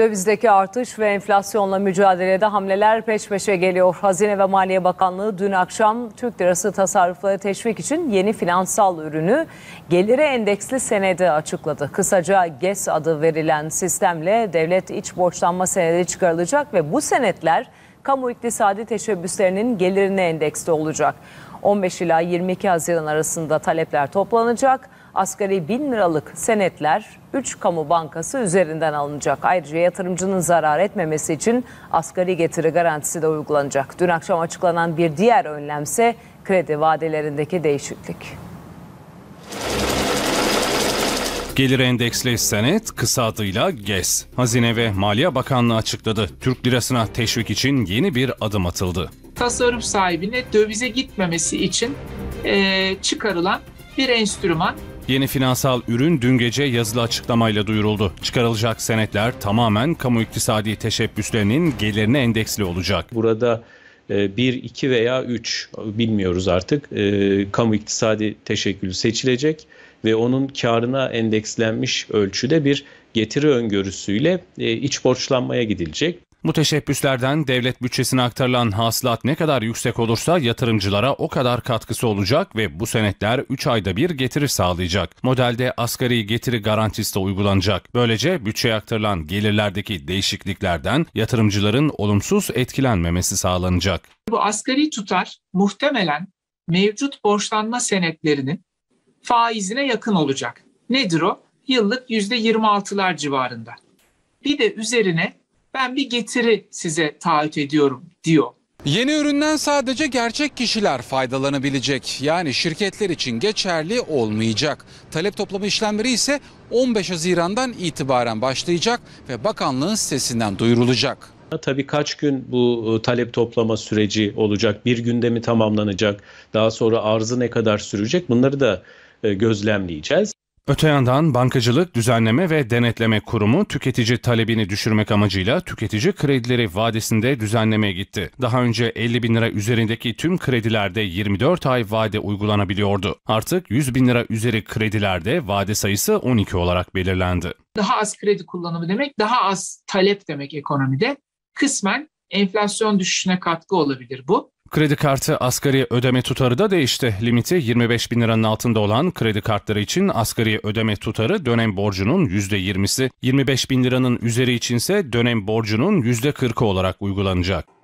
Dövizdeki artış ve enflasyonla mücadelede hamleler peş peşe geliyor. Hazine ve Maliye Bakanlığı dün akşam Türk lirası tasarrufları teşvik için yeni finansal ürünü gelire endeksli senedi açıkladı. Kısaca GES adı verilen sistemle devlet iç borçlanma senedi çıkarılacak ve bu senetler kamu iktisadi teşebbüslerinin gelirine endeksli olacak. 15 ila 22 Haziran arasında talepler toplanacak. Asgari 1000 liralık senetler 3 kamu bankası üzerinden alınacak. Ayrıca yatırımcının zarar etmemesi için asgari getiri garantisi de uygulanacak. Dün akşam açıklanan bir diğer önlemse kredi vadelerindeki değişiklik. Gelir endeksli senet kısa adıyla GES. Hazine ve Maliye Bakanlığı açıkladı. Türk lirasına teşvik için yeni bir adım atıldı tasarruf sahibine dövize gitmemesi için e, çıkarılan bir enstrüman. Yeni finansal ürün dün gece yazılı açıklamayla duyuruldu. Çıkarılacak senetler tamamen kamu iktisadi teşebbüslerinin gelirine endeksli olacak. Burada 1, e, 2 veya 3 bilmiyoruz artık e, kamu iktisadi teşekkülü seçilecek ve onun karına endekslenmiş ölçüde bir getiri öngörüsüyle e, iç borçlanmaya gidilecek. Bu teşebbüslerden devlet bütçesine aktarılan hasılat ne kadar yüksek olursa yatırımcılara o kadar katkısı olacak ve bu senetler 3 ayda bir getiri sağlayacak. Modelde asgari getiri garantisi de uygulanacak. Böylece bütçeye aktarılan gelirlerdeki değişikliklerden yatırımcıların olumsuz etkilenmemesi sağlanacak. Bu asgari tutar muhtemelen mevcut borçlanma senetlerinin faizine yakın olacak. Nedir o? Yıllık %26'lar civarında. Bir de üzerine ben bir getiri size taahhüt ediyorum diyor. Yeni üründen sadece gerçek kişiler faydalanabilecek. Yani şirketler için geçerli olmayacak. Talep toplama işlemleri ise 15 Haziran'dan itibaren başlayacak ve bakanlığın sitesinden duyurulacak. Tabii kaç gün bu e, talep toplama süreci olacak? Bir günde mi tamamlanacak? Daha sonra arzı ne kadar sürecek? Bunları da e, gözlemleyeceğiz. Öte yandan Bankacılık Düzenleme ve Denetleme Kurumu tüketici talebini düşürmek amacıyla tüketici kredileri vadesinde düzenlemeye gitti. Daha önce 50 bin lira üzerindeki tüm kredilerde 24 ay vade uygulanabiliyordu. Artık 100 bin lira üzeri kredilerde vade sayısı 12 olarak belirlendi. Daha az kredi kullanımı demek daha az talep demek ekonomide. Kısmen enflasyon düşüşüne katkı olabilir bu. Kredi kartı asgari ödeme tutarı da değişti. Limiti 25 bin liranın altında olan kredi kartları için asgari ödeme tutarı dönem borcunun %20'si, 25 bin liranın üzeri içinse dönem borcunun %40'ı olarak uygulanacak.